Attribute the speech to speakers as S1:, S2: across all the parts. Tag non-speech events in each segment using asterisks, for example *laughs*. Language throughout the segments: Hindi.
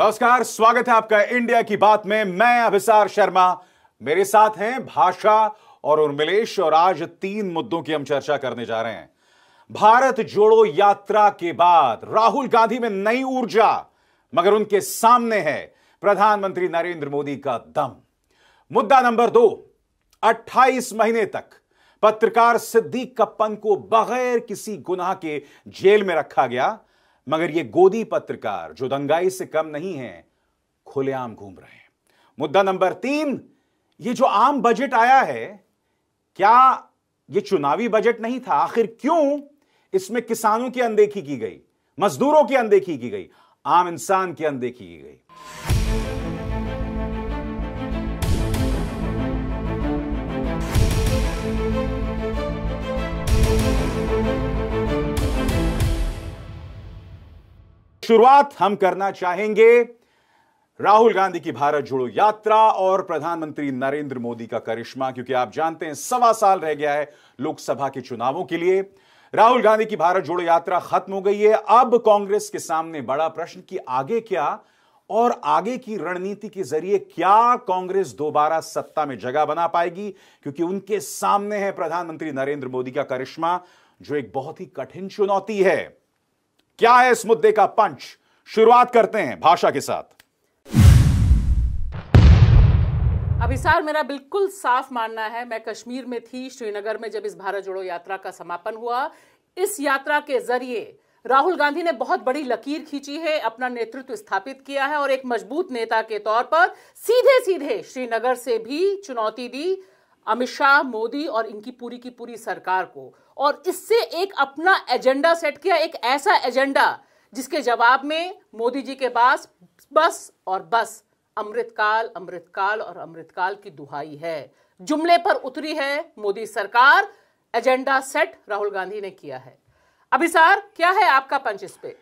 S1: नमस्कार स्वागत है आपका इंडिया की बात में मैं अभिसार शर्मा मेरे साथ हैं भाषा और उर्मिलेश और आज तीन मुद्दों की हम चर्चा करने जा रहे हैं भारत जोड़ो यात्रा के बाद राहुल गांधी में नई ऊर्जा मगर उनके सामने है प्रधानमंत्री नरेंद्र मोदी का दम मुद्दा नंबर दो 28 महीने तक पत्रकार सिद्दीक कप्पन को बगैर किसी गुनाह के जेल में रखा गया मगर ये गोदी पत्रकार जो दंगाई से कम नहीं है खुलेआम घूम रहे हैं मुद्दा नंबर तीन ये जो आम बजट आया है क्या ये चुनावी बजट नहीं था आखिर क्यों इसमें किसानों की अनदेखी की गई मजदूरों की अनदेखी की गई आम इंसान की अनदेखी की गई शुरुआत हम करना चाहेंगे राहुल गांधी की भारत जोड़ो यात्रा और प्रधानमंत्री नरेंद्र मोदी का करिश्मा क्योंकि आप जानते हैं सवा साल रह गया है लोकसभा के चुनावों के लिए राहुल गांधी की भारत जोड़ो यात्रा खत्म हो गई है अब कांग्रेस के सामने बड़ा प्रश्न कि आगे क्या और आगे की रणनीति के जरिए क्या कांग्रेस दोबारा सत्ता में जगह बना पाएगी क्योंकि उनके सामने है प्रधानमंत्री नरेंद्र मोदी का करिश्मा जो एक बहुत ही कठिन चुनौती है क्या है इस मुद्दे का पंच शुरुआत करते हैं भाषा के साथ
S2: अभिसार मेरा बिल्कुल साफ मानना है मैं कश्मीर में थी श्रीनगर में जब इस भारत जोड़ो यात्रा का समापन हुआ इस यात्रा के जरिए राहुल गांधी ने बहुत बड़ी लकीर खींची है अपना नेतृत्व स्थापित किया है और एक मजबूत नेता के तौर पर सीधे सीधे श्रीनगर से भी चुनौती दी अमित शाह मोदी और इनकी पूरी की पूरी सरकार को और इससे एक अपना एजेंडा सेट किया एक ऐसा एजेंडा जिसके जवाब में मोदी जी के पास बस और बस अमृतकाल अमृतकाल और अमृतकाल की दुहाई है जुमले पर उतरी है मोदी सरकार एजेंडा सेट राहुल गांधी ने किया है अभिसार क्या है आपका पंच इस पे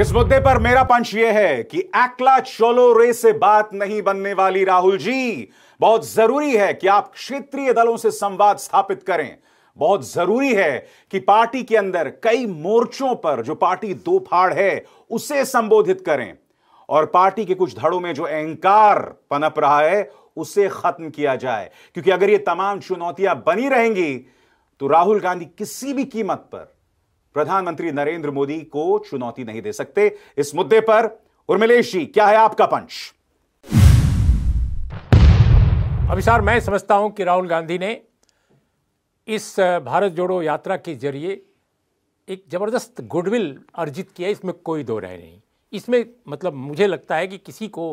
S1: इस मुद्दे पर मेरा पंच यह है कि एक्ला चोलो रे से बात नहीं बनने वाली राहुल जी बहुत जरूरी है कि आप क्षेत्रीय दलों से संवाद स्थापित करें बहुत जरूरी है कि पार्टी के अंदर कई मोर्चों पर जो पार्टी दो फाड़ है उसे संबोधित करें और पार्टी के कुछ धड़ों में जो अहंकार पनप रहा है उसे खत्म किया जाए क्योंकि अगर ये तमाम चुनौतियां बनी रहेंगी तो राहुल गांधी किसी भी कीमत पर प्रधानमंत्री नरेंद्र मोदी को चुनौती नहीं दे सकते इस मुद्दे पर उर्मिलेश जी क्या है आपका पंच
S3: सर मैं समझता हूं कि राहुल गांधी ने इस भारत जोड़ो यात्रा के जरिए एक ज़बरदस्त गुडविल अर्जित किया इसमें कोई दो राय नहीं इसमें मतलब मुझे लगता है कि किसी को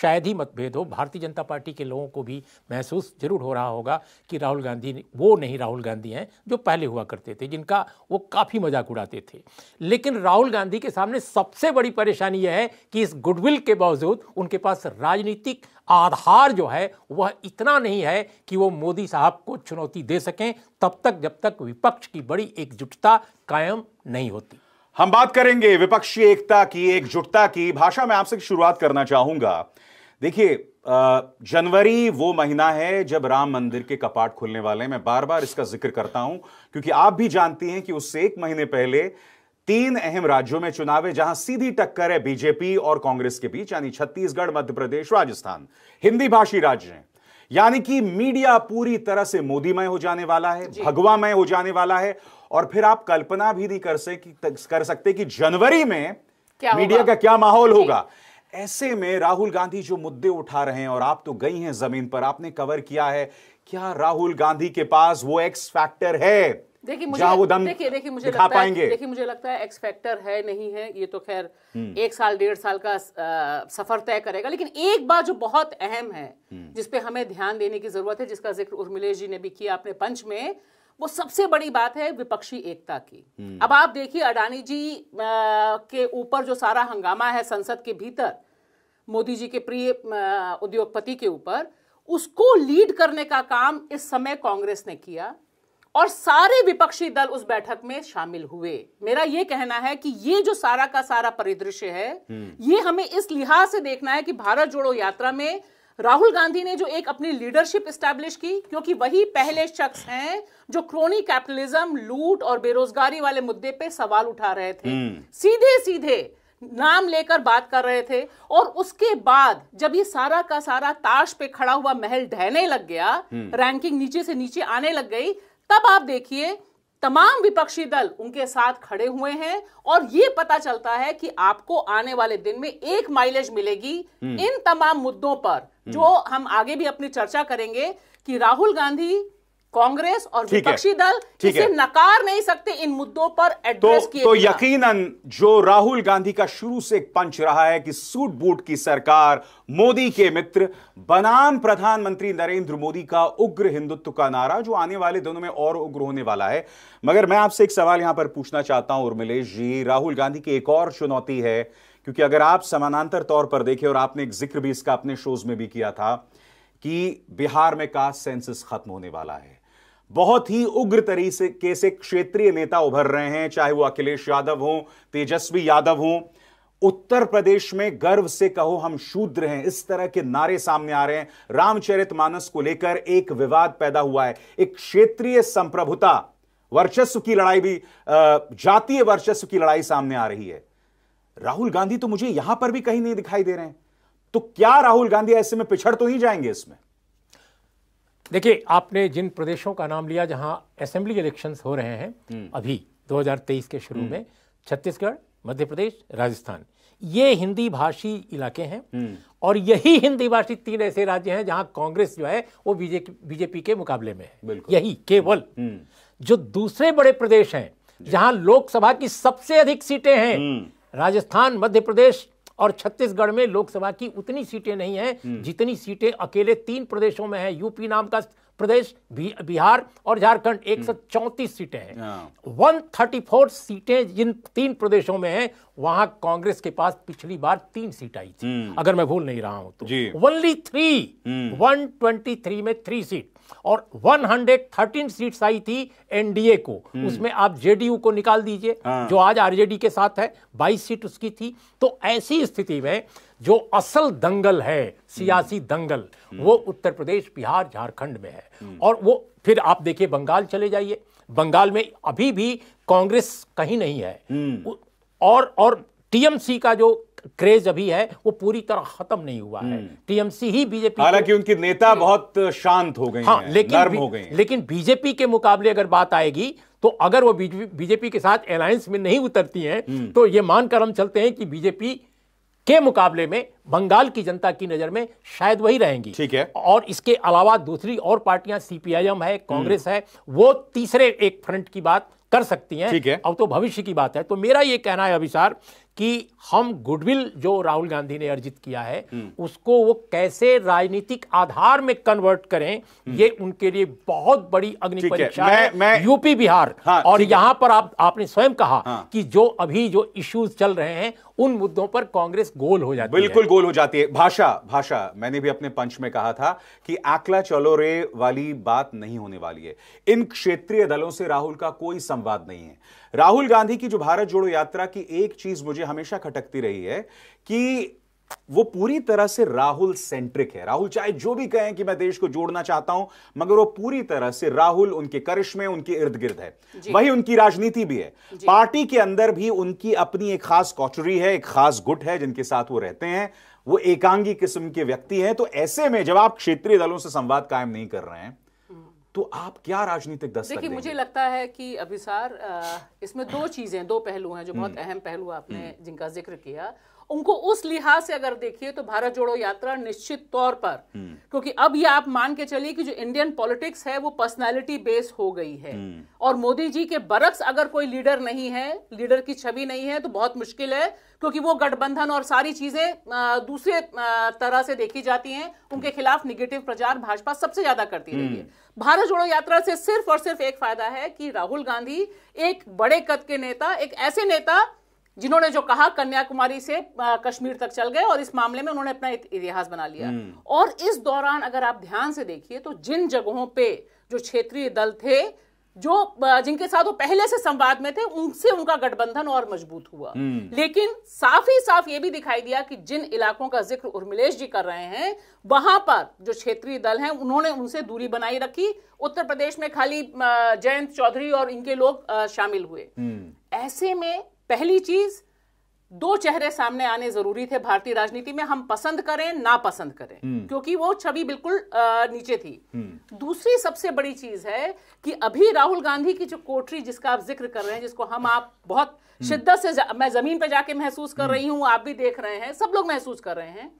S3: शायद ही मतभेद हो भारतीय जनता पार्टी के लोगों को भी महसूस जरूर हो रहा होगा कि राहुल गांधी वो नहीं राहुल गांधी हैं जो पहले हुआ करते थे जिनका वो काफ़ी मजाक उड़ाते थे लेकिन राहुल गांधी के सामने सबसे बड़ी परेशानी यह है कि इस गुडविल के बावजूद उनके पास राजनीतिक आधार जो है वह इतना नहीं है कि वो मोदी साहब को चुनौती दे सकें तब तक जब तक विपक्ष
S1: की बड़ी एकजुटता कायम नहीं होती हम बात करेंगे विपक्षी एकता की एकजुटता की भाषा में आपसे शुरुआत करना चाहूंगा देखिए जनवरी वो महीना है जब राम मंदिर के कपाट खुलने वाले हैं मैं बार बार इसका जिक्र करता हूं क्योंकि आप भी जानती हैं कि उससे एक महीने पहले तीन अहम राज्यों में चुनाव है जहां सीधी टक्कर है बीजेपी और कांग्रेस के बीच यानी छत्तीसगढ़ मध्य प्रदेश राजस्थान हिंदी भाषी राज्य हैं यानी कि मीडिया पूरी तरह से मोदीमय हो जाने वाला है भगवामय हो जाने वाला है और फिर आप कल्पना भी नहीं कर से कर सकते कि जनवरी में
S2: क्या मीडिया का क्या माहौल होगा
S1: ऐसे में राहुल गांधी जो मुद्दे उठा रहे हैं और आप तो गई हैं जमीन पर आपने कवर किया है क्या राहुल गांधी के पास वो एक्स फैक्टर है
S2: देखिए मुझे देखिए देखिए मुझे लगता पाएंगे देखिए मुझे लगता है एक्स फैक्टर है नहीं है ये तो खैर हम्म। एक साल डेढ़ साल का आ, सफर तय करेगा लेकिन एक बात जो बहुत अहम है हम्म। जिसपे हमें ध्यान देने की जरूरत है जिसका जिक्र उर्मिलेश जी ने भी किया अपने पंच में वो सबसे बड़ी बात है विपक्षी एकता की हम्म। अब आप देखिए अडानी जी के ऊपर जो सारा हंगामा है संसद के भीतर मोदी जी के प्रिय उद्योगपति के ऊपर उसको लीड करने का काम इस समय कांग्रेस ने किया और सारे विपक्षी दल उस बैठक में शामिल हुए मेरा यह कहना है कि ये जो सारा का सारा परिदृश्य है हम्म। ये हमें इस लिहाज से देखना है कि भारत जोड़ो यात्रा में राहुल गांधी ने जो एक अपनी लीडरशिप स्टैब्लिश की क्योंकि वही पहले शख्स हैं जो क्रोनी कैपिटलिज्म लूट और बेरोजगारी वाले मुद्दे पे सवाल उठा रहे थे हम्म। सीधे सीधे नाम लेकर बात कर रहे थे और उसके बाद जब ये सारा का सारा ताश पे खड़ा हुआ महल ढहने लग गया रैंकिंग हम्म। नीचे से नीचे आने लग गई तब आप देखिए तमाम विपक्षी दल उनके साथ खड़े हुए हैं और ये पता चलता है कि आपको आने वाले दिन में एक माइलेज मिलेगी हम्म। इन तमाम मुद्दों पर जो हम्म। हम आगे भी अपनी चर्चा करेंगे कि राहुल गांधी कांग्रेस और विपक्षी दल इसे नकार नहीं सकते इन मुद्दों पर एड्रेस तो, किए तो
S1: यकीनन जो राहुल गांधी का शुरू से एक पंच रहा है कि सूट बूट की सरकार मोदी के मित्र बनाम प्रधानमंत्री नरेंद्र मोदी का उग्र हिंदुत्व का नारा जो आने वाले दिनों में और उग्र होने वाला है मगर मैं आपसे एक सवाल यहां पर पूछना चाहता हूं उर्मिलेश जी राहुल गांधी की एक और चुनौती है क्योंकि अगर आप समानांतर तौर पर देखें और आपने एक जिक्र भी इसका अपने शोज में भी किया था कि बिहार में कास्ट सेंसस खत्म होने वाला है बहुत ही उग्र तरीके से क्षेत्रीय नेता उभर रहे हैं चाहे वो अखिलेश यादव हो तेजस्वी यादव हो उत्तर प्रदेश में गर्व से कहो हम शूद्र हैं इस तरह के नारे सामने आ रहे हैं रामचरित मानस को लेकर एक विवाद पैदा हुआ है एक क्षेत्रीय संप्रभुता वर्चस्व की लड़ाई भी जातीय वर्चस्व की लड़ाई सामने आ रही है राहुल गांधी तो मुझे यहां पर भी कहीं नहीं दिखाई दे रहे हैं तो क्या राहुल गांधी ऐसे में पिछड़ तो नहीं जाएंगे इसमें
S3: देखिए आपने जिन प्रदेशों का नाम लिया जहां असेंबली इलेक्शंस हो रहे हैं हम्म। अभी 2023 के शुरू हम्म। में छत्तीसगढ़ मध्य प्रदेश राजस्थान ये हिंदी भाषी इलाके हैं हम्म। और यही हिंदी भाषी तीन ऐसे राज्य हैं जहां कांग्रेस जो है वो बीजेपी बीजेपी के मुकाबले में है यही केवल जो दूसरे बड़े प्रदेश हैं जहां लोकसभा की सबसे अधिक सीटें हैं राजस्थान मध्य प्रदेश और छत्तीसगढ़ में लोकसभा की उतनी सीटें नहीं है हम्म। जितनी सीटें अकेले तीन प्रदेशों में है यूपी नाम का प्रदेश बिहार और झारखंड एक हम्म। सौ चौंतीस सीटें हैं हाँ। वन थर्टी फोर सीटें जिन तीन प्रदेशों में हैं वहां कांग्रेस के पास पिछली बार तीन सीट आई थी हम्म। अगर मैं भूल नहीं रहा हूं तो only three one twenty three में थ्री सीट और 113 सीट्स आई थी एनडीए को हम्म। उसमें आप जेडीयू को निकाल दीजिए हाँ। जो आज आरजेडी के साथ है 22 सीट उसकी थी तो ऐसी स्थिति में जो असल दंगल है सियासी हम्म। दंगल हम्म। वो उत्तर प्रदेश बिहार झारखंड में है और वो फिर आप देखिए बंगाल चले जाइए बंगाल में अभी भी कांग्रेस कहीं नहीं है और और टीएमसी का जो क्रेज अभी है वो पूरी तरह खत्म नहीं हुआ है हम्म। टीएमसी ही बीजेपी हालांकि
S1: उनके नेता हम्म। बहुत शांत हो गए हाँ लेकिन नर्म हो गए
S3: लेकिन बीजेपी के मुकाबले अगर बात आएगी तो अगर वो बीजेपी के साथ अलायंस में नहीं उतरती हैं हम्म। तो ये मानकर हम चलते हैं कि बीजेपी के मुकाबले में बंगाल की जनता की नजर में शायद वही रहेंगी ठीक है और इसके अलावा दूसरी और पार्टियां सीपीआईएम है कांग्रेस है वो तीसरे एक फ्रंट की बात कर सकती हैं ठीक है अब तो भविष्य की बात है तो मेरा ये कहना है अभिसार कि हम गुडविल जो राहुल गांधी ने अर्जित किया है हम्म। उसको वो कैसे राजनीतिक आधार में कन्वर्ट करें हम्म। ये उनके लिए बहुत बड़ी अग्नि परीक्षा है, मैं, मैं, यूपी बिहार हाँ, और यहां पर आप आपने स्वयं कहा हाँ, कि जो अभी जो इश्यूज चल रहे हैं उन मुद्दों
S1: पर कांग्रेस गोल हो जाती बिल्कुल है। गोल हो जाती है भाषा भाषा मैंने भी अपने पंच में कहा था कि आकला चलो रे वाली बात नहीं होने वाली है इन क्षेत्रीय दलों से राहुल का कोई संवाद नहीं है राहुल गांधी की जो भारत जोड़ो यात्रा की एक चीज मुझे हमेशा खटकती रही है कि वो पूरी तरह से राहुल सेंट्रिक है राहुल चाहे जो भी कहें कि मैं देश को जोड़ना चाहता हूं मगर वो पूरी तरह से राहुल उनके करिश्मे उनके इर्द गिर्द है वही उनकी राजनीति भी है पार्टी के अंदर भी उनकी अपनी एक खास कॉचरी है एक खास गुट है जिनके साथ वो रहते हैं वो एकांगी किस्म के व्यक्ति हैं तो ऐसे में जब आप क्षेत्रीय दलों से संवाद कायम नहीं कर रहे हैं तो आप क्या राजनीतिक दस्तक देखिए मुझे
S2: लगता है कि अभिसार इसमें दो चीज़ें दो पहलू हैं जो बहुत हम्म। अहम पहलू आपने हम्म। जिनका जिक्र किया उनको उस लिहाज से अगर देखिए तो भारत जोड़ो यात्रा निश्चित तौर पर हम्म। क्योंकि अब ये आप मान के चलिए कि जो इंडियन पॉलिटिक्स है वो पर्सनालिटी बेस हो गई है हम्म। और मोदी जी के बरक्स अगर कोई लीडर नहीं है लीडर की छवि नहीं है तो बहुत मुश्किल है क्योंकि वो गठबंधन और सारी चीजें दूसरे तरह से देखी जाती हैं उनके हम्म। खिलाफ निगेटिव प्रचार भाजपा सबसे ज्यादा करती रही है भारत जोड़ो यात्रा से सिर्फ और सिर्फ एक फायदा है कि राहुल गांधी एक बड़े कद के नेता एक ऐसे नेता जिन्होंने जो कहा कन्याकुमारी से कश्मीर तक चल गए और इस मामले में उन्होंने अपना इतिहास बना लिया हम्म। और इस दौरान अगर आप ध्यान से देखिए तो जिन जगहों पे जो क्षेत्रीय दल थे जो जिनके साथ वो पहले से संवाद में थे उनसे उनका गठबंधन और मजबूत हुआ हम्म। लेकिन साफ ही साफ ये भी दिखाई दिया कि जिन इलाकों का जिक्र उर्मिलेश जी कर रहे हैं वहां पर जो क्षेत्रीय दल हैं उन्होंने उनसे दूरी बनाई रखी उत्तर प्रदेश में खाली जयंत चौधरी और इनके लोग शामिल हुए हम्म। ऐसे में पहली चीज दो चेहरे सामने आने जरूरी थे भारतीय राजनीति में हम पसंद करें ना पसंद करें हम्म। क्योंकि वो छवि बिल्कुल नीचे थी हम्म। दूसरी सबसे बड़ी चीज है कि अभी राहुल गांधी की जो कोठरी जिसका आप जिक्र कर रहे हैं जिसको हम आप बहुत हम्म। शिद्दत से मैं जमीन पर जाके महसूस कर रही हूं आप भी देख रहे हैं सब लोग महसूस कर रहे हैं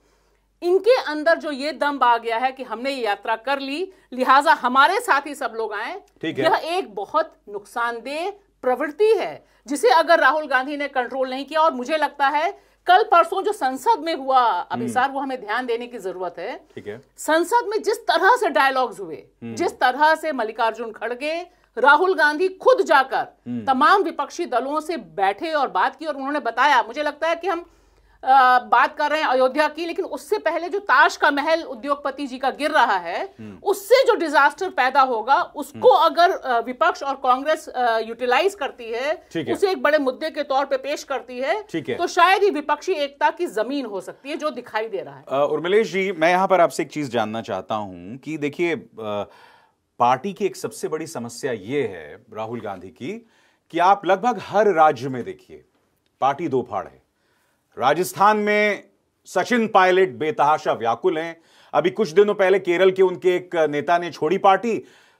S2: इनके अंदर जो ये दम आ गया है कि हमने ये यात्रा कर ली लिहाजा हमारे साथ ही सब लोग आए यह एक बहुत नुकसानदेह प्रवृत्ति है जिसे अगर राहुल गांधी ने कंट्रोल नहीं किया और मुझे लगता है कल परसों जो संसद में हुआ अभिसार हम्म। वो हमें ध्यान देने की जरूरत है ठीक है संसद में जिस तरह से डायलॉग्स हुए हम्म। जिस तरह से मल्लिकार्जुन खड़गे राहुल गांधी खुद जाकर हम्म। तमाम विपक्षी दलों से बैठे और बात की और उन्होंने बताया मुझे लगता है कि हम बात कर रहे हैं अयोध्या की लेकिन उससे पहले जो ताश का महल उद्योगपति जी का गिर रहा है हम्म। उससे जो डिजास्टर पैदा होगा उसको हम्म। अगर विपक्ष और कांग्रेस यूटिलाइज करती है है उसे एक बड़े मुद्दे के तौर पे पेश करती है तो शायद ही विपक्षी एकता की जमीन हो सकती है जो दिखाई दे रहा
S1: है उर्मिलेश जी मैं यहाँ पर आपसे एक चीज जानना चाहता हूँ कि देखिए पार्टी की एक सबसे बड़ी समस्या ये है राहुल गांधी की कि आप लगभग हर राज्य में देखिए पार्टी दो फाड़ है राजस्थान में सचिन पायलट बेतहाशा व्याकुल हैं अभी कुछ दिनों पहले केरल के उनके एक नेता ने छोड़ी पार्टी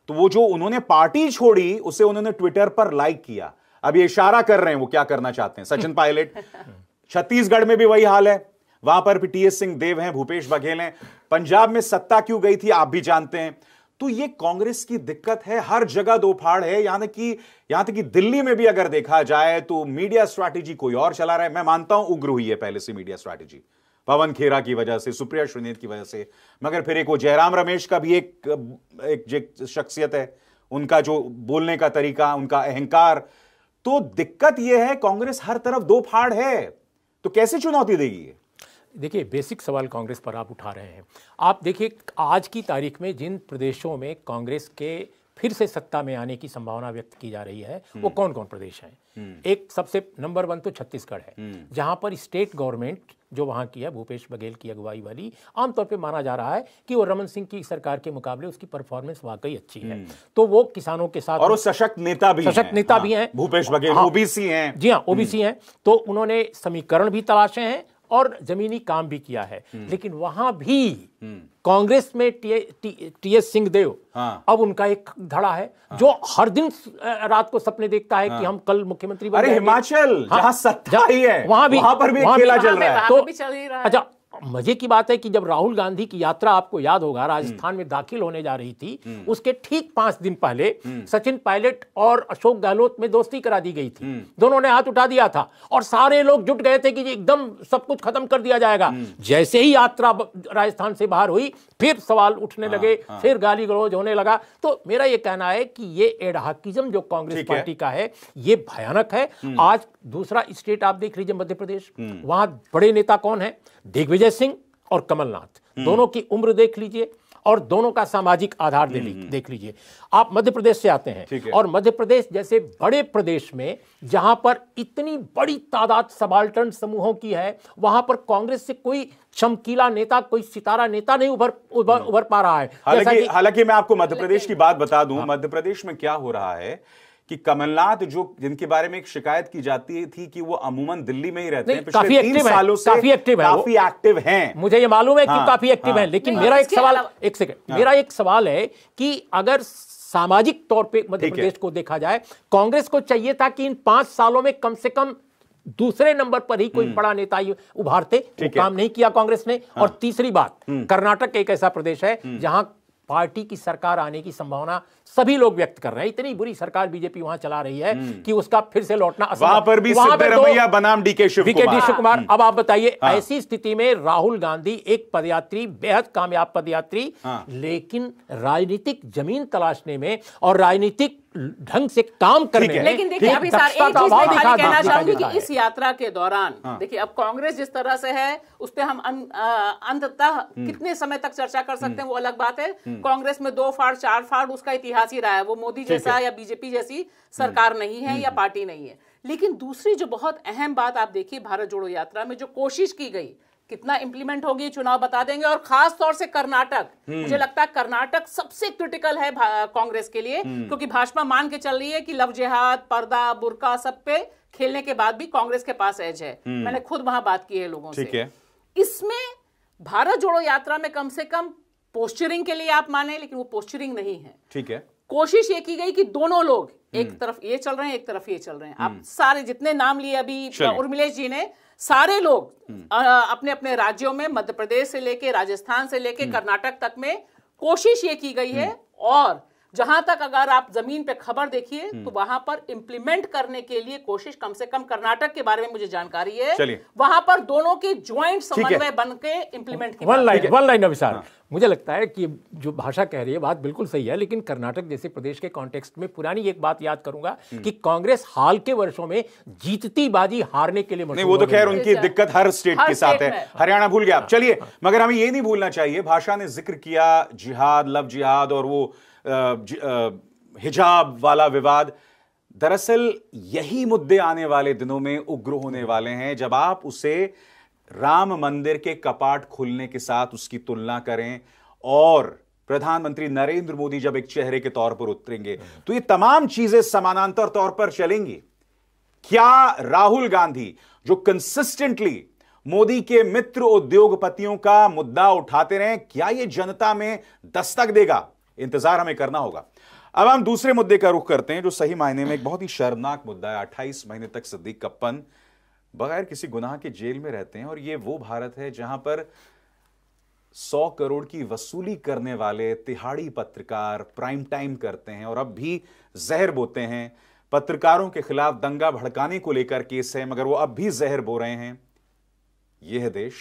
S1: तो वो जो उन्होंने पार्टी छोड़ी उसे उन्होंने ट्विटर पर लाइक किया अब ये इशारा कर रहे हैं वो क्या करना चाहते हैं सचिन पायलट *laughs* छत्तीसगढ़ में भी वही हाल है वहां पर भी टी एस सिंह देव हैं भूपेश बघेल हैं पंजाब में सत्ता क्यों गई थी आप भी जानते हैं तो ये कांग्रेस की दिक्कत है हर जगह दो फाड़ है यानी कि यहां तक कि दिल्ली में भी अगर देखा जाए तो मीडिया स्ट्रैटेजी कोई और चला रहा है मैं मानता हूं उग्र हुई है पहले से मीडिया स्ट्रैटेजी पवन खेरा की वजह से सुप्रिया श्रीनेत की वजह से मगर फिर एक वो जयराम रमेश का भी एक एक, एक शख्सियत है उनका जो बोलने का तरीका उनका अहंकार तो दिक्कत यह है कांग्रेस हर तरफ दो फाड़ है तो कैसे चुनौती देगी
S3: देखिए बेसिक सवाल कांग्रेस पर आप उठा रहे हैं आप देखिए आज की तारीख में जिन प्रदेशों में कांग्रेस के फिर से सत्ता में आने की संभावना व्यक्त की जा रही है वो हम्म। कौन कौन प्रदेश हैं हम्म। एक सबसे नंबर वन तो छत्तीसगढ़ है हम्म। जहां पर स्टेट गवर्नमेंट जो वहां की है भूपेश बघेल की अगुवाई वाली आमतौर पे माना जा रहा है कि वो रमन सिंह की सरकार के मुकाबले उसकी परफॉर्मेंस वाकई अच्छी है तो वो किसानों के साथ और सशक्त नेता भी सशक्त नेता भी
S1: हाँ। हैं भूपेश बघेल हाँ। ओबीसी हैं जी
S3: हाँ ओबीसी हैं तो उन्होंने समीकरण भी तलाशे हैं और जमीनी काम भी किया है हम्म। लेकिन वहां भी हम्म। कांग्रेस में टी एस सिंह देव हाँ। अब उनका एक धड़ा है हाँ। जो हर दिन रात को सपने देखता है हाँ। कि हम कल मुख्यमंत्री अरे हिमाचल
S1: हाँ, सत्ता ही है वहां भी वहां पर भी खेला चल रहा
S3: है तो अच्छा मजे की बात है कि जब राहुल गांधी की यात्रा आपको याद होगा हम्म। राजस्थान में दाखिल होने जा रही थी हम्म। उसके ठीक पांच दिन पहले हम्म। सचिन पायलट और अशोक गहलोत में दोस्ती करा दी गई थी दोनों ने हाथ उठा दिया था और सारे लोग जुट गए थे कि एकदम सब कुछ खत्म कर दिया जाएगा जैसे ही यात्रा राजस्थान से बाहर हुई फिर सवाल उठने हाँ, लगे हाँ। फिर गाली गलौज होने लगा तो मेरा यह कहना है कि ये एडहाकिज्म जो कांग्रेस पार्टी का है ये भयानक है आज दूसरा स्टेट आप देख लीजिए मध्य प्रदेश वहां बड़े नेता कौन है दिग्विजय सिंह और कमलनाथ हम्म। दोनों की उम्र देख लीजिए और दोनों का सामाजिक आधार हम्म। देख लीजिए आप मध्य प्रदेश से आते हैं और मध्य प्रदेश जैसे बड़े प्रदेश में जहां पर इतनी बड़ी तादाद सबाल्टन समूहों की है वहां पर कांग्रेस से कोई चमकीला नेता कोई सितारा नेता नहीं उभर उभर, हम्म। उभर पा रहा है हालांकि
S1: हालांकि मैं आपको मध्य प्रदेश की बात बता दूं हाँ। मध्य प्रदेश में क्या हो रहा है कि कमलनाथ जो जिनके बारे में एक शिकायत की जाती थी कि वो अमूमन दिल्ली में ही रहते हैं काफी एक्टिव सालों से काफी एक्टिव है काफी एक्टिव हैं मुझे ये मालूम है कि हाँ, काफी एक्टिव हाँ, हैं लेकिन मेरा एक सवाल एक सेकंड हाँ। मेरा
S3: एक सवाल है कि अगर सामाजिक तौर पे मध्य प्रदेश को देखा जाए कांग्रेस को चाहिए था कि इन पांच सालों में कम से कम दूसरे नंबर पर ही कोई हम्म। बड़ा नेता उभारते काम नहीं किया कांग्रेस ने हाँ। और तीसरी बात हम्म। कर्नाटक एक ऐसा प्रदेश है हम्म। जहां पार्टी की सरकार आने की संभावना सभी लोग व्यक्त कर रहे हैं इतनी बुरी सरकार बीजेपी वहां चला रही है हम्म। कि उसका फिर से
S1: लौटना वहां पर भी बनाम डीके शिव कुमार हम्म।
S3: अब आप बताइए हाँ। ऐसी स्थिति में राहुल गांधी एक पदयात्री बेहद कामयाब पदयात्री हाँ। लेकिन राजनीतिक जमीन तलाशने में और राजनीतिक ढंग से काम कर रहे हैं लेकिन देखिए अभी सर एक तो चीज मैं खाली कहना चाहूंगी कि
S2: इस यात्रा के दौरान हाँ। देखिए अब कांग्रेस जिस तरह से है उस पर हम अंततः हम्म। कितने समय तक चर्चा कर सकते हैं हम्म। वो अलग बात है हम्म। कांग्रेस में दो फाड़ चार फाड़ उसका इतिहास ही रहा है वो मोदी जैसा या बीजेपी जैसी सरकार नहीं है या पार्टी नहीं है लेकिन दूसरी जो बहुत अहम बात आप देखिए भारत जोड़ो यात्रा में जो कोशिश की गई कितना इंप्लीमेंट होगी चुनाव बता देंगे और खास तौर से कर्नाटक हम्म। मुझे लगता है कर्नाटक सबसे क्रिटिकल है कांग्रेस के लिए हम्म। क्योंकि भाजपा मान के चल रही है कि लव जिहाद पर्दा बुरका सब पे खेलने के बाद भी कांग्रेस के पास एज है हम्म। मैंने खुद वहां बात की है लोगों से इसमें भारत जोड़ो यात्रा में कम से कम पोस्टरिंग के लिए आप माने लेकिन वो पोस्टरिंग नहीं है ठीक है कोशिश ये की गई कि दोनों लोग एक तरफ ये चल रहे हैं एक तरफ ये चल रहे हैं आप सारे जितने नाम लिए अभी उर्मिलेश जी ने सारे लोग अपने अपने राज्यों में मध्य प्रदेश से लेके राजस्थान से लेके हम्म। कर्नाटक तक में कोशिश ये की गई है हम्म। और जहां तक अगर आप जमीन पे खबर देखिए हम्म। तो वहां पर इंप्लीमेंट करने के लिए कोशिश कम से कम कर्नाटक के बारे में मुझे जानकारी है वहां पर दोनों के ज्वाइंट समन्वय बन के implement one line one
S3: line मुझे लगता है कि जो भाषा कह रही है बात बिल्कुल सही है लेकिन कर्नाटक जैसे प्रदेश के कॉन्टेक्स्ट में पुरानी एक बात याद करूंगा हम्म। कि
S1: कांग्रेस हाल के वर्षों में जीतती बाजी हारने के लिए नहीं वो तो खैर उनकी अच्छा। दिक्कत हर स्टेट हर के साथ है हरियाणा भूल गया आप हाँ। चलिए मगर हमें ये नहीं भूलना चाहिए भाषा ने जिक्र किया जिहाद लव जिहाद और वो हिजाब वाला विवाद दरअसल यही मुद्दे आने वाले दिनों में उग्र होने वाले हैं जब आप उसे राम मंदिर के कपाट खुलने के साथ उसकी तुलना करें और प्रधानमंत्री नरेंद्र मोदी जब एक चेहरे के तौर पर उतरेंगे तो ये तमाम चीजें समानांतर तौर पर चलेंगी क्या राहुल गांधी जो कंसिस्टेंटली मोदी के मित्र उद्योगपतियों का मुद्दा उठाते रहे क्या यह जनता में दस्तक देगा इंतजार हमें करना होगा अब हम दूसरे मुद्दे का रुख करते हैं जो सही मायने में एक बहुत ही शर्मनाक मुद्दा है अट्ठाईस महीने तक सिद्दीक कप्पन बगैर किसी गुनाह के जेल में रहते हैं और ये वो भारत है जहां पर सौ करोड़ की वसूली करने वाले तिहाड़ी पत्रकार प्राइम टाइम करते हैं और अब भी जहर बोते हैं पत्रकारों के खिलाफ दंगा भड़काने को लेकर केस है मगर वो अब भी जहर बो रहे हैं यह है देश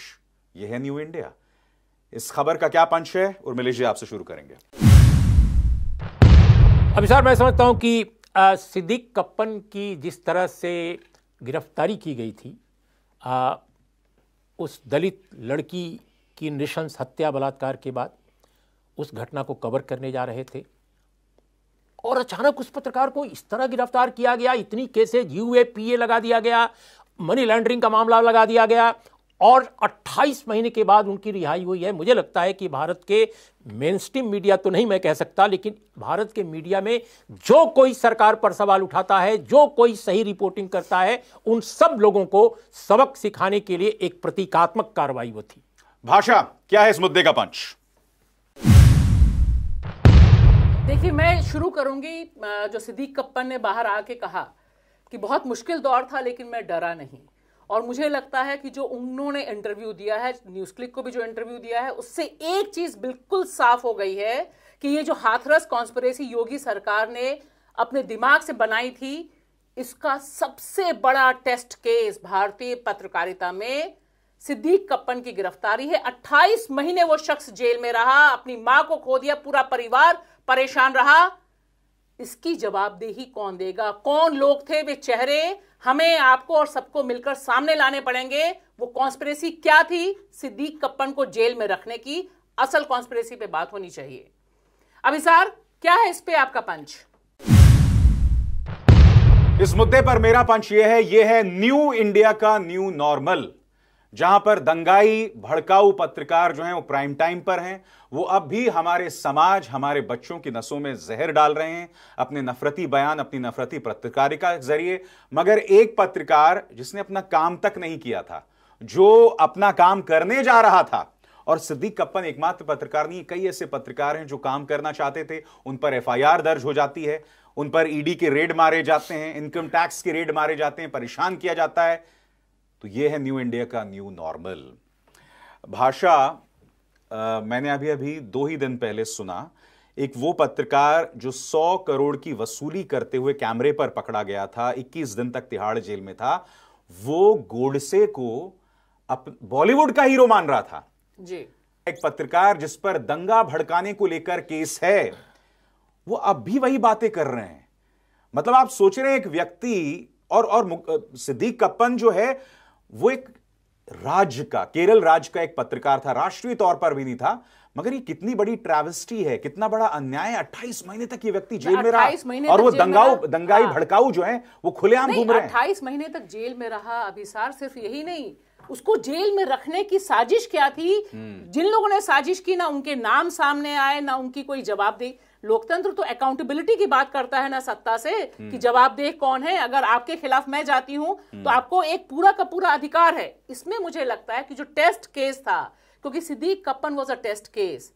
S1: यह है न्यू इंडिया इस खबर का क्या पंच है और जी आपसे शुरू करेंगे सर मैं समझता हूँ कि सिद्दीक कप्पन
S3: की जिस तरह से गिरफ्तारी की गई थी आ, उस दलित लड़की की निशंस हत्या बलात्कार के बाद उस घटना को कवर करने जा रहे थे और अचानक उस पत्रकार को इस तरह गिरफ्तार किया गया इतनी cases U A P A लगा दिया गया मनी लॉन्ड्रिंग का मामला लगा दिया गया और 28 महीने के बाद उनकी रिहाई हुई है मुझे लगता है कि भारत के मेन स्ट्रीम मीडिया तो नहीं मैं कह सकता लेकिन भारत के मीडिया में जो कोई सरकार पर सवाल उठाता है जो कोई सही रिपोर्टिंग करता है उन सब लोगों को सबक सिखाने के लिए एक
S1: प्रतीकात्मक कार्रवाई वो थी भाषा क्या है इस मुद्दे का पंच
S2: देखिए मैं शुरू करूंगी जो सिद्दीक कप्पन ने बाहर आके कहा कि बहुत मुश्किल दौर था लेकिन मैं डरा नहीं और मुझे लगता है कि जो उन्होंने इंटरव्यू दिया है न्यूज क्लिक को भी जो इंटरव्यू दिया है उससे एक चीज बिल्कुल साफ हो गई है कि ये जो हाथरस कॉन्स्परेसी योगी सरकार ने अपने दिमाग से बनाई थी इसका सबसे बड़ा टेस्ट केस भारतीय पत्रकारिता में सिद्दीक कप्पन की गिरफ्तारी है 28 महीने वो शख्स जेल में रहा अपनी मां को खो दिया पूरा परिवार परेशान रहा इसकी जवाबदेही कौन देगा कौन लोग थे वे चेहरे हमें आपको और सबको मिलकर सामने लाने पड़ेंगे वो कॉन्स्परेसी क्या थी सिद्दीक कप्पन को जेल में रखने की असल कॉन्स्परेसी पे बात होनी चाहिए अभिसार क्या है इस पे आपका पंच
S1: इस मुद्दे पर मेरा पंच यह है यह है न्यू इंडिया का न्यू नॉर्मल जहां पर दंगाई भड़काऊ पत्रकार जो हैं वो प्राइम टाइम पर हैं वो अब भी हमारे समाज हमारे बच्चों की नसों में जहर डाल रहे हैं अपने नफरती बयान अपनी नफरती पत्रकारिता जरिए मगर एक पत्रकार जिसने अपना काम तक नहीं किया था जो अपना काम करने जा रहा था और सिद्दीक कप्पन एकमात्र पत्रकार नहीं कई ऐसे पत्रकार हैं जो काम करना चाहते थे उन पर एफआईआर दर्ज हो जाती है उन पर ईडी के रेड मारे जाते हैं इनकम टैक्स के रेड मारे जाते हैं परेशान किया जाता है तो ये है न्यू इंडिया का न्यू नॉर्मल भाषा मैंने अभी अभी दो ही दिन पहले सुना एक वो पत्रकार जो 100 करोड़ की वसूली करते हुए कैमरे पर पकड़ा गया था 21 दिन तक तिहाड़ जेल में था वो गोडसे को बॉलीवुड का हीरो मान रहा था जी एक पत्रकार जिस पर दंगा भड़काने को लेकर केस है वो अब भी वही बातें कर रहे हैं मतलब आप सोच रहे हैं एक व्यक्ति और और सिद्दीक कप्पन जो है वो एक राज्य का केरल राज्य का एक पत्रकार था राष्ट्रीय तौर पर भी नहीं था मगर ये कितनी बड़ी ट्रेवेस्टी है कितना बड़ा अन्याय है 28 महीने तक ये व्यक्ति जेल में रहा और वो दंगाऊ दंगाई हाँ। भड़काऊ जो है वो खुलेआम घूम रहे हैं
S2: 28 महीने तक जेल में रहा अभिसार सिर्फ यही नहीं उसको जेल में रखने की साजिश क्या थी हम्म। जिन लोगों ने साजिश की ना उनके नाम सामने आए ना उनकी कोई जवाब दी लोकतंत्र तो अकाउंटेबिलिटी की बात करता है ना सत्ता से कि हम्म। जवाबदेह कौन है अगर आपके खिलाफ मैं जाती हूं तो हम्म। आपको एक पूरा का पूरा अधिकार है इसमें मुझे लगता है कि जो टेस्ट केस था क्योंकि Siddique Kappan was a test case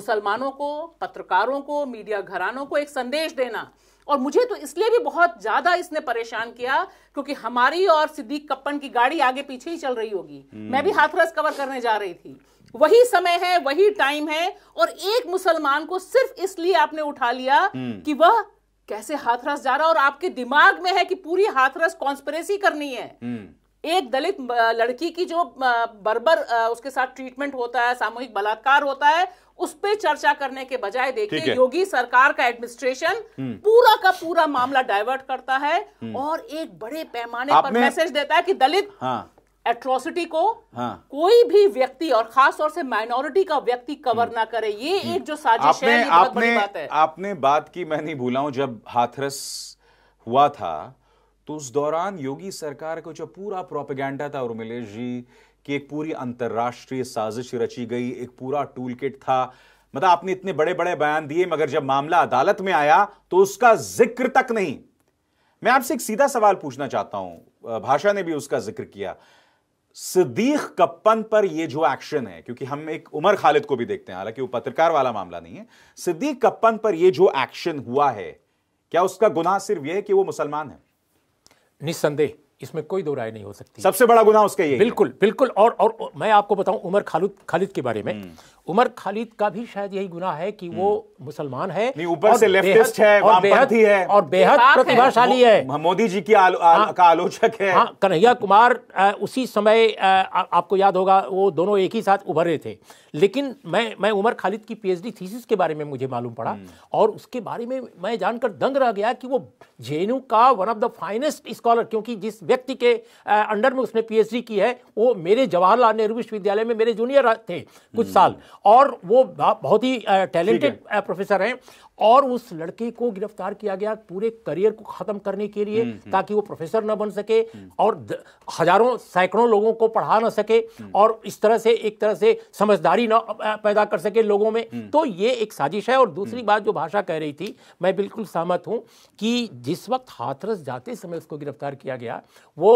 S2: मुसलमानों को पत्रकारों को मीडिया घरानों को एक संदेश देना और मुझे तो इसलिए भी बहुत ज्यादा इसने परेशान किया क्योंकि हमारी और सिद्दीक कप्पन की गाड़ी आगे पीछे ही चल रही होगी मैं भी हम्म। हाथरस कवर करने जा रही थी वही समय है वही टाइम है और एक मुसलमान को सिर्फ इसलिए आपने उठा लिया हम्म। कि वह कैसे हाथरस जा रहा और आपके दिमाग में है कि पूरी हाथरस कॉन्स्परेसी करनी है हम्म। एक दलित लड़की की जो बर्बर उसके साथ ट्रीटमेंट होता है सामूहिक बलात्कार होता है उस पर चर्चा करने के बजाय देखिए योगी सरकार का एडमिनिस्ट्रेशन हम्म। पूरा का पूरा मामला डाइवर्ट करता है और एक बड़े पैमाने पर मैसेज देता है कि दलित हाँ। एट्रोसिटी को हाँ. कोई भी व्यक्ति और खास तौर से माइनॉरिटी का व्यक्ति कवर हम्म। ना करे ये हम्म। एक जो साजिश है आपने, बड़ी बात है
S1: आपने बात की मैं नहीं भूला हूं जब हाथरस हुआ था तो उस दौरान योगी सरकार को जो पूरा प्रोपेगेंडा था उर्मिलेश जी की एक पूरी अंतर्राष्ट्रीय साजिश रची गई एक पूरा टूल था मतलब आपने इतने बड़े बड़े बयान दिए मगर जब मामला अदालत में आया तो उसका जिक्र तक नहीं मैं आपसे एक सीधा सवाल पूछना चाहता हूं भाषा ने भी उसका जिक्र किया सिद्दीक कप्पन पर यह जो एक्शन है क्योंकि हम एक उमर खालिद को भी देखते हैं हालांकि वो पत्रकार वाला मामला नहीं है सिद्दीक कप्पन पर यह जो एक्शन हुआ है क्या उसका गुनाह सिर्फ यह है कि वो मुसलमान है
S3: निसंदेह इसमें कोई दो राय नहीं हो सकती
S1: सबसे बड़ा गुना उसका ये बिल्कुल बिल्कुल और और
S3: मैं आपको बताऊं उमर खालिद खालिद के बारे में हम्म। उमर खालिद का भी शायद यही गुना है कि वो हम्म। मुसलमान है ऊपर से लेफ्टिस्ट है और बेहद ही है और बेहद प्रतिभाशाली है मोदी
S1: जी की आलो, आ, हाँ। का आलोचक है हाँ,
S3: कन्हैया कुमार आ, उसी समय आ, आपको याद होगा वो दोनों एक ही साथ उभर रहे थे लेकिन मैं मैं उमर खालिद की पीएचडी थीसिस के बारे में मुझे मालूम पड़ा हम्म। और उसके बारे में मैं जानकर दंग रह गया कि वो जेएनयू का one of the finest scholar क्योंकि जिस व्यक्ति के अंडर में उसने पीएचडी की है वो मेरे जवाहरलाल नेहरू विश्वविद्यालय में मेरे जूनियर थे कुछ हम्म। साल और वो बहुत ही टैलेंटेड प्रोफेसर हैं और उस लड़के को गिरफ्तार किया गया पूरे करियर को खत्म करने के लिए हम्म, हम्म। ताकि वो प्रोफेसर ना बन सके हम्म। और हजारों सैकड़ों लोगों को पढ़ा ना सके और इस तरह से एक तरह से समझदारी ना पैदा कर सके लोगों में तो ये एक साजिश है और दूसरी बात जो भाषा कह रही थी मैं बिल्कुल सहमत हूँ कि जिस वक्त हाथरस जाते समय उसको गिरफ्तार किया गया वो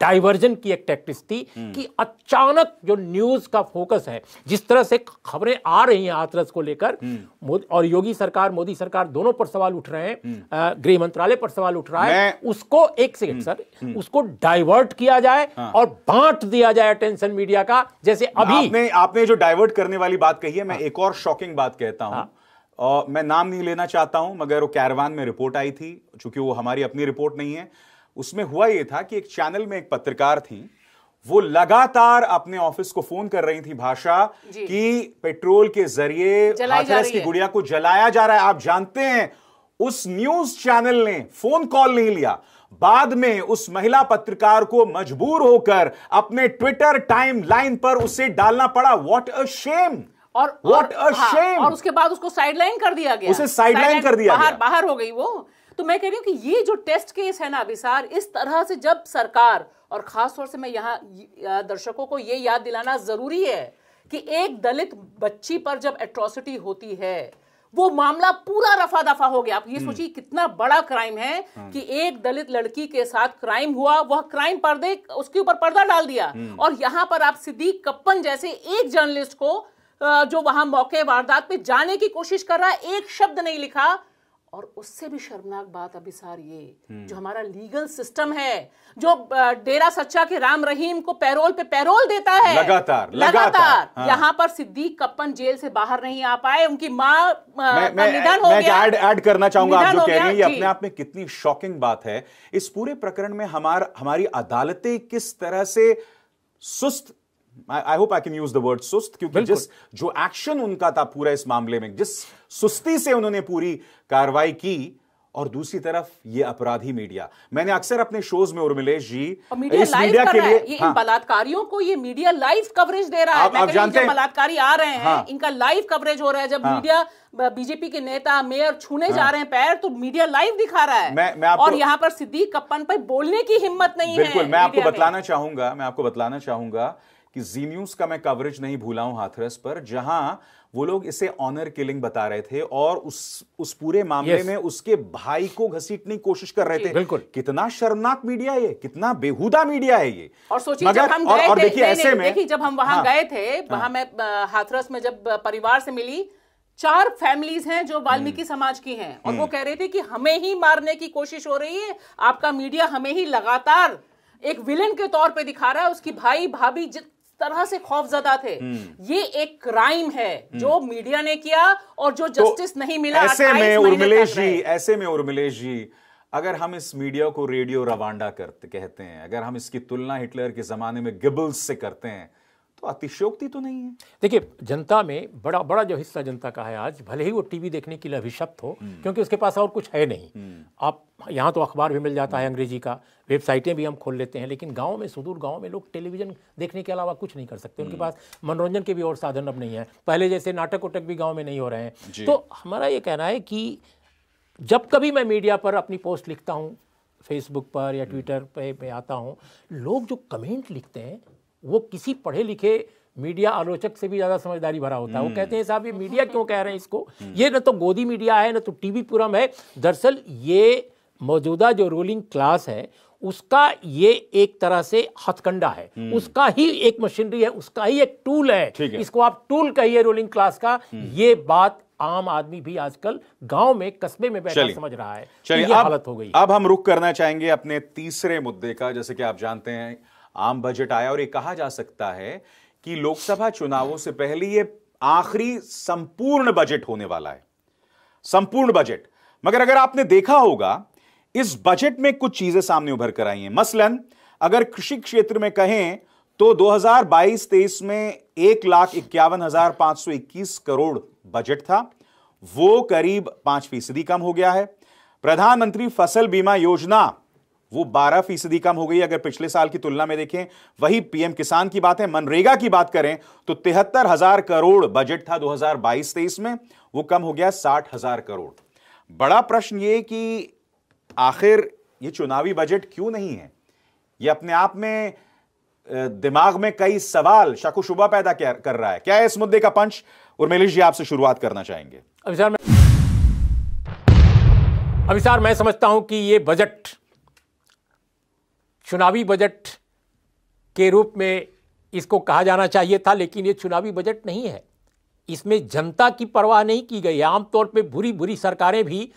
S3: डाइवर्जन की एक टैक्टिस थी हम्म। कि अचानक जो न्यूज का फोकस है जिस तरह से खबरें आ रही हैं आतरस को लेकर हम्म। और योगी सरकार मोदी सरकार दोनों पर सवाल उठ रहे हैं हम्म। गृह मंत्रालय पर सवाल उठ रहा है उसको एक सेकेंड सर उसको डाइवर्ट किया जाए हाँ। और बांट दिया जाए अटेंशन मीडिया का जैसे अभी आपने
S1: आपने जो डाइवर्ट करने वाली बात कही है मैं हाँ। एक और शॉकिंग बात कहता हूं हाँ। मैं नाम नहीं लेना चाहता हूं मगर वो कैरवान में रिपोर्ट आई थी चूंकि वो हमारी अपनी रिपोर्ट नहीं है उसमें हुआ यह था कि एक चैनल में एक पत्रकार थी वो लगातार अपने ऑफिस को फोन कर रही थी भाषा कि पेट्रोल के जरिए हाथरस की गुड़िया को जलाया जा रहा है आप जानते हैं उस न्यूज चैनल ने फोन कॉल नहीं लिया बाद में उस महिला पत्रकार को मजबूर होकर अपने ट्विटर टाइम लाइन पर उसे डालना पड़ा वॉट अ शेम और वॉट अ शेम और उसके
S2: बाद उसको साइडलाइन कर दिया गया उसे साइडलाइन कर दिया बाहर बाहर हो गई वो तो मैं कह रही हूँ कि ये जो टेस्ट केस है ना अभिसार इस तरह से जब सरकार और खास तौर से मैं यहाँ दर्शकों को ये याद दिलाना ज़रूरी है कि एक दलित बच्ची पर जब एट्रोसिटी होती है वो मामला पूरा रफा दफा हो गया आप ये हम्म। सोचिए कितना बड़ा क्राइम है हाँ। कि एक दलित लड़की के साथ क्राइम हुआ वह क्राइम पर्दे उसके ऊपर पर्दा डाल दिया हम्म। और यहां पर आप सिद्दीक कप्पन जैसे एक जर्नलिस्ट को जो वहां मौके वारदात पे जाने की कोशिश कर रहा है एक शब्द नहीं लिखा और उससे भी शर्मनाक बात अभी सार ये हम्म। जो हमारा लीगल सिस्टम है जो डेरा सच्चा के राम रहीम को पैरोल पे पैरोल देता है लगातार लगातार हाँ। यहाँ पर सिद्दीक कप्पन जेल से बाहर नहीं आ पाए उनकी माँ निधन हो मैं गया
S1: ऐड करना चाहूंगा आप जो कह रही हैं अपने आप में कितनी शॉकिंग बात है इस पूरे प्रकरण में हमार हमारी अदालतें किस तरह से सुस्त I hope I can use the word सुस्त क्योंकि जिस जो एक्शन उनका था पूरा इस मामले में जिस सुस्ती से उन्होंने पूरी कार्रवाई की और दूसरी तरफ ये अपराधी मीडिया मैंने अक्सर अपने शोज में उर्मिलेश जी मीडिया इस मीडिया के लिए ये हाँ, इन
S2: बलात्कारियों को ये मीडिया लाइव कवरेज दे रहा आप, है आप, आप जानते हैं बलात्कारी आ रहे हैं हाँ, इनका लाइव कवरेज हो रहा है जब हाँ, मीडिया बीजेपी के नेता मेयर छूने हाँ, जा रहे हैं पैर तो मीडिया लाइव दिखा रहा है मैं, मैं आपको, और यहाँ पर सिद्दीक कप्पन पर बोलने की हिम्मत नहीं है बिल्कुल मैं आपको बतलाना
S1: चाहूंगा मैं आपको बतलाना चाहूंगा कि जी न्यूज़ का मैं कवरेज नहीं भूला हूं हाथरस पर जहां वो लोग इसे ऑनर किलिंग बता रहे थे और उस उस पूरे मामले yes. में उसके भाई को घसीटने की कोशिश कर रहे थे बिल्कुल कितना शर्मनाक मीडिया है कितना बेहुदा मीडिया है ये
S2: और सोचिए जब हम गए और, और देखिए ऐसे में देखिए जब हम वहां हाँ, गए थे हाँ। वहां मैं हाथरस में जब परिवार से मिली चार फैमिलीज हैं जो वाल्मीकि हम्म। समाज की हैं और वो हम्म। कह रहे थे कि हमें ही मारने की कोशिश हो रही है आपका मीडिया हमें ही लगातार एक विलन के तौर पे दिखा रहा है उसकी भाई भाभी तरह से खौफजदा थे हम्म। ये एक क्राइम है हम्म। जो मीडिया ने किया और जो तो जस्टिस तो नहीं मिला ऐसे में उर्मिलेश
S1: जी ऐसे में उर्मिलेश जी अगर हम इस मीडिया को रेडियो रवांडा करते कहते हैं अगर हम इसकी तुलना हिटलर के जमाने में गिबल्स से करते हैं तो अतिशयोक्ति तो नहीं है देखिए जनता में बड़ा बड़ा जो हिस्सा जनता का है आज भले ही वो
S3: टीवी देखने के लिए अभिशप्त हो हम्म। क्योंकि उसके पास और कुछ है नहीं हम्म। आप यहाँ तो अखबार भी मिल जाता है हम्म। अंग्रेजी का वेबसाइटें भी हम खोल लेते हैं लेकिन गाँव में सुदूर गाँव में लोग टेलीविजन देखने के अलावा कुछ नहीं कर सकते उनके पास मनोरंजन के भी और साधन अब नहीं है पहले जैसे नाटक उटक भी गाँव में नहीं हो रहे हैं तो हमारा ये कहना है कि जब कभी मैं मीडिया पर अपनी पोस्ट लिखता हूँ फेसबुक पर या ट्विटर पे मैं आता हूँ लोग जो कमेंट लिखते हैं वो किसी पढ़े लिखे मीडिया आलोचक से भी ज़्यादा समझदारी भरा होता है वो हम्म। कहते हैं साहब ये मीडिया क्यों कह रहे हैं इसको हम्म। ये न तो गोदी मीडिया है न तो टीवी पुरम है दरअसल ये मौजूदा जो रूलिंग क्लास है उसका ये एक तरह से हथकंडा है हम्म। उसका ही एक मशीनरी है उसका ही एक टूल है, है। इसको आप टूल कहिए रूलिंग क्लास का ये बात आम आदमी भी आजकल गांव में कस्बे में बैठा समझ रहा है चलिए हालत हो गई
S1: अब हम रुक करना चाहेंगे अपने तीसरे मुद्दे का जैसे कि आप जानते हैं आम बजट आया और ये कहा जा सकता है कि लोकसभा चुनावों से पहले ये आखिरी संपूर्ण बजट होने वाला है संपूर्ण बजट मगर अगर आपने देखा होगा इस बजट में कुछ चीजें सामने उभर कर आई हैं मसलन अगर कृषि क्षेत्र में कहें तो 2022-23 में एक लाख इक्यावन हजार पांच सौ इक्कीस करोड़ बजट था वो करीब पांच फीसदी कम हो गया है प्रधानमंत्री फसल बीमा योजना वो 12 फीसदी कम हो गई अगर पिछले साल की तुलना में देखें वही पीएम किसान की बात है मनरेगा की बात करें तो तिहत्तर हजार करोड़ बजट था 2022-23 में वो कम हो गया साठ हजार करोड़ बड़ा प्रश्न ये कि आखिर ये चुनावी बजट क्यों नहीं है ये अपने आप में दिमाग में कई सवाल शुबा पैदा कर रहा है क्या है इस मुद्दे का पंच उर्मिलेश जी आपसे शुरुआत करना चाहेंगे अभिसार मैं
S3: अभिसार मैं समझता हूं कि ये बजट चुनावी बजट के रूप में इसको कहा जाना चाहिए था लेकिन ये चुनावी बजट नहीं है इसमें जनता की परवाह नहीं की गई आमतौर पर बुरी बुरी सरकारें भी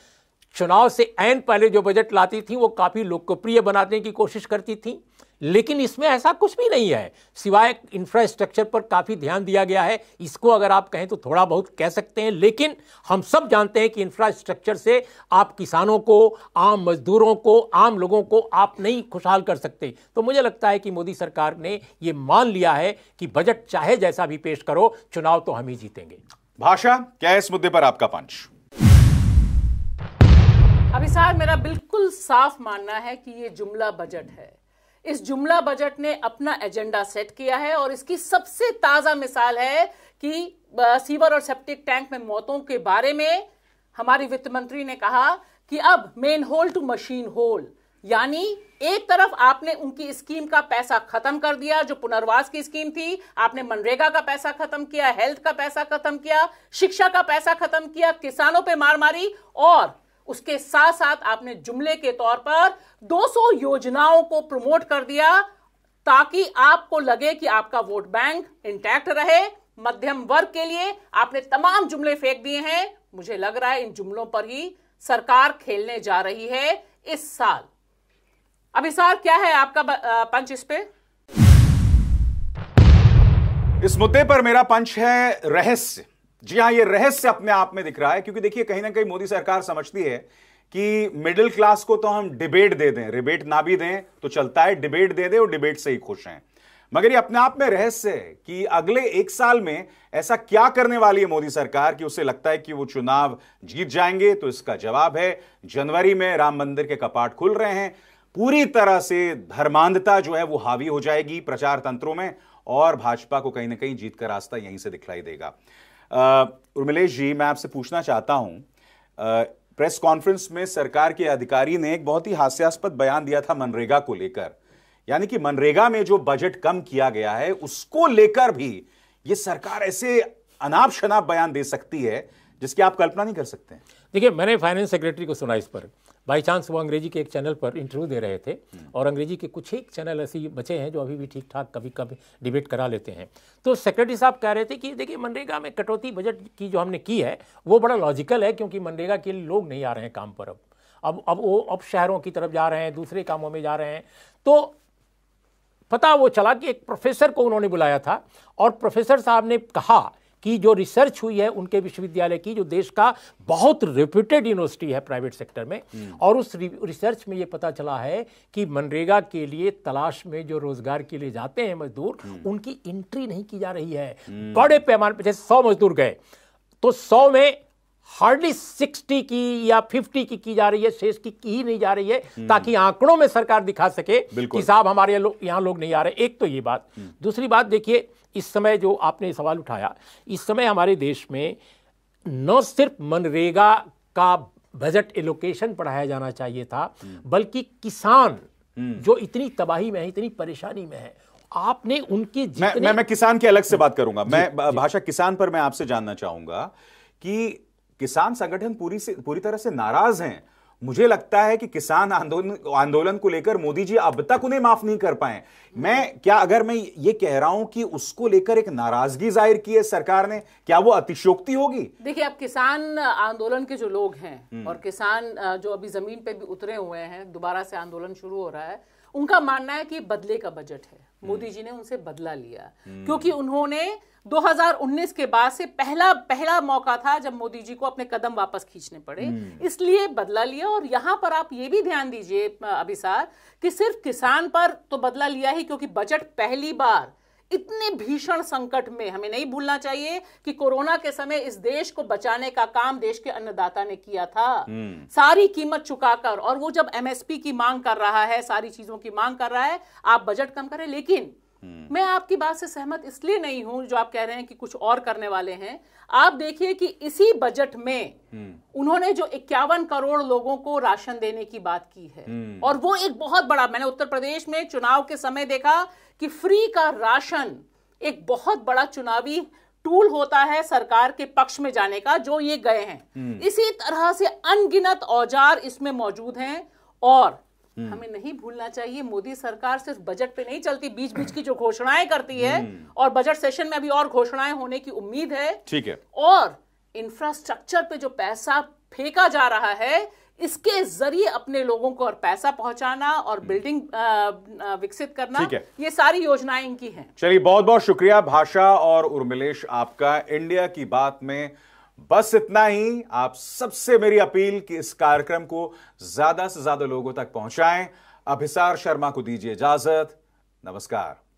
S3: चुनाव से ऐन पहले जो बजट लाती थी वो काफ़ी लोकप्रिय बनाने की कोशिश करती थीं लेकिन इसमें ऐसा कुछ भी नहीं है सिवाय इंफ्रास्ट्रक्चर पर काफ़ी ध्यान दिया गया है इसको अगर आप कहें तो थोड़ा बहुत कह सकते हैं लेकिन हम सब जानते हैं कि इंफ्रास्ट्रक्चर से आप किसानों को आम मजदूरों को आम लोगों को आप नहीं खुशहाल कर सकते तो मुझे लगता है कि मोदी सरकार ने ये मान लिया है कि बजट चाहे जैसा भी पेश करो चुनाव तो हम ही जीतेंगे
S1: भाषा क्या है इस मुद्दे पर आपका पंच
S2: अभी मेरा बिल्कुल साफ मानना है कि ये जुमला बजट है इस जुमला बजट ने अपना एजेंडा सेट किया है और इसकी सबसे ताजा मिसाल है कि सीवर और सेप्टिक टैंक में मौतों के बारे में हमारी वित्त मंत्री ने कहा कि अब manhole to machine hole यानी एक तरफ आपने उनकी स्कीम का पैसा खत्म कर दिया जो पुनर्वास की स्कीम थी आपने मनरेगा का पैसा खत्म किया हेल्थ का पैसा खत्म किया शिक्षा का पैसा खत्म किया किसानों पे मार मारी और उसके साथ साथ आपने जुमले के तौर पर 200 योजनाओं को प्रमोट कर दिया ताकि आपको लगे कि आपका वोट बैंक इंटैक्ट रहे मध्यम वर्ग के लिए आपने तमाम जुमले फेंक दिए हैं मुझे लग रहा है इन जुमलों पर ही सरकार खेलने जा रही है इस साल सार क्या है आपका पंच इस पे
S1: इस मुद्दे पर मेरा पंच है रहस्य जी हाँ ये रहस्य अपने आप में दिख रहा है क्योंकि देखिए कहीं ना कहीं मोदी सरकार समझती है कि मिडिल क्लास को तो हम डिबेट दे दें रिबेट ना भी दें तो चलता है डिबेट दे दें और डिबेट से ही खुश हैं मगर ये अपने आप में रहस्य है कि अगले एक साल में ऐसा क्या करने वाली है मोदी सरकार कि उसे लगता है कि वो चुनाव जीत जाएंगे तो इसका जवाब है जनवरी में राम मंदिर के कपाट खुल रहे हैं पूरी तरह से धर्मांधता जो है वो हावी हो जाएगी प्रचार तंत्रों में और भाजपा को कहीं ना कहीं जीत का रास्ता यहीं से दिखलाई देगा उर्मिलेश जी मैं आपसे पूछना चाहता हूँ प्रेस कॉन्फ्रेंस में सरकार के अधिकारी ने एक बहुत ही हास्यास्पद बयान दिया था मनरेगा को लेकर यानी कि मनरेगा में जो बजट कम किया गया है उसको लेकर भी ये सरकार ऐसे अनाप शनाप बयान दे सकती है जिसकी आप कल्पना नहीं कर सकते
S3: देखिए मैंने फाइनेंस सेक्रेटरी को सुना इस पर बाई चांस वो अंग्रेजी के एक चैनल पर इंटरव्यू दे रहे थे और अंग्रेजी के कुछ ही चैनल ऐसे बचे हैं जो अभी भी ठीक ठाक कभी कभी डिबेट करा लेते हैं तो सेक्रेटरी साहब कह रहे थे कि देखिए मनरेगा में कटौती बजट की जो हमने की है वो बड़ा लॉजिकल है क्योंकि मनरेगा के लोग नहीं आ रहे हैं काम पर अब अब अब वो अब शहरों की तरफ जा रहे हैं दूसरे कामों में जा रहे हैं तो पता वो चला कि एक प्रोफेसर को उन्होंने बुलाया था और प्रोफेसर साहब ने कहा की जो रिसर्च हुई है उनके विश्वविद्यालय की जो देश का बहुत रिप्यूटेड यूनिवर्सिटी है प्राइवेट सेक्टर में हम्म। और उस रिसर्च में ये पता चला है कि मनरेगा के लिए तलाश में जो रोजगार के लिए जाते हैं मजदूर हम्म। उनकी एंट्री नहीं की जा रही है बड़े हम्म। पैमाने पर जैसे सौ मजदूर गए तो सौ में हार्डली सिक्सटी की या फिफ्टी की की जा रही है शेष की की ही नहीं जा रही है हम्म। ताकि आंकड़ों में सरकार दिखा सके कि साहब हमारे लोग यहाँ लोग नहीं आ रहे एक तो ये बात हम्म। दूसरी बात देखिए इस समय जो आपने सवाल उठाया इस समय हमारे देश में न सिर्फ मनरेगा का बजट एलोकेशन पढ़ाया जाना चाहिए था हम्म। बल्कि किसान जो इतनी तबाही में है इतनी परेशानी में है आपने उनके मैं, मैं मैं
S1: किसान के अलग से बात करूंगा मैं भाषा किसान पर मैं आपसे जानना चाहूंगा कि किसान संगठन पूरी से पूरी तरह से नाराज हैं मुझे लगता है कि किसान आंदोलन आंदोलन को लेकर मोदी जी अब तक उन्हें माफ नहीं कर पाए मैं क्या अगर मैं ये कह रहा हूं कि उसको लेकर एक नाराजगी जाहिर की है सरकार ने क्या वो अतिशोक्ति होगी
S2: देखिए अब किसान आंदोलन के जो लोग हैं हम्म। और किसान जो अभी जमीन पे भी उतरे हुए हैं दोबारा से आंदोलन शुरू हो रहा है उनका मानना है कि बदले का बजट है हम्म। मोदी जी ने उनसे बदला लिया हम्म। क्योंकि उन्होंने 2019 के बाद से पहला पहला मौका था जब मोदी जी को अपने कदम वापस खींचने पड़े हम्म। इसलिए बदला लिया और यहां पर आप ये भी ध्यान दीजिए अभिसार कि सिर्फ किसान पर तो बदला लिया ही क्योंकि बजट पहली बार इतने भीषण संकट में हमें नहीं भूलना चाहिए कि कोरोना के समय इस देश को बचाने का काम देश के अन्नदाता ने किया था हम्म। सारी कीमत चुकाकर और वो जब एमएसपी की मांग कर रहा है सारी चीजों की मांग कर रहा है आप बजट कम करें लेकिन हम्म। मैं आपकी बात से सहमत इसलिए नहीं हूं जो आप कह रहे हैं कि कुछ और करने वाले हैं आप देखिए कि इसी बजट में हम्म। उन्होंने जो इक्यावन करोड़ लोगों को राशन देने की बात की है हम्म। और वो एक बहुत बड़ा मैंने उत्तर प्रदेश में चुनाव के समय देखा कि फ्री का राशन एक बहुत बड़ा चुनावी टूल होता है सरकार के पक्ष में जाने का जो ये गए हैं इसी तरह से अनगिनत औजार इसमें मौजूद हैं और हम्म। हमें नहीं भूलना चाहिए मोदी सरकार सिर्फ बजट पे नहीं चलती बीच बीच की जो घोषणाएं करती है हम्म। और बजट सेशन में अभी और घोषणाएं होने की उम्मीद है ठीक है और इंफ्रास्ट्रक्चर पे जो पैसा फेंका जा रहा है इसके जरिए अपने लोगों को और पैसा पहुंचाना और बिल्डिंग हम्म। विकसित करना ये सारी योजनाएं इनकी हैं
S1: चलिए बहुत बहुत शुक्रिया भाषा और उर्मिलेश आपका इंडिया की बात में बस इतना ही आप सबसे मेरी अपील कि इस कार्यक्रम को ज्यादा से ज्यादा लोगों तक पहुंचाएं अभिसार शर्मा को दीजिए इजाजत नमस्कार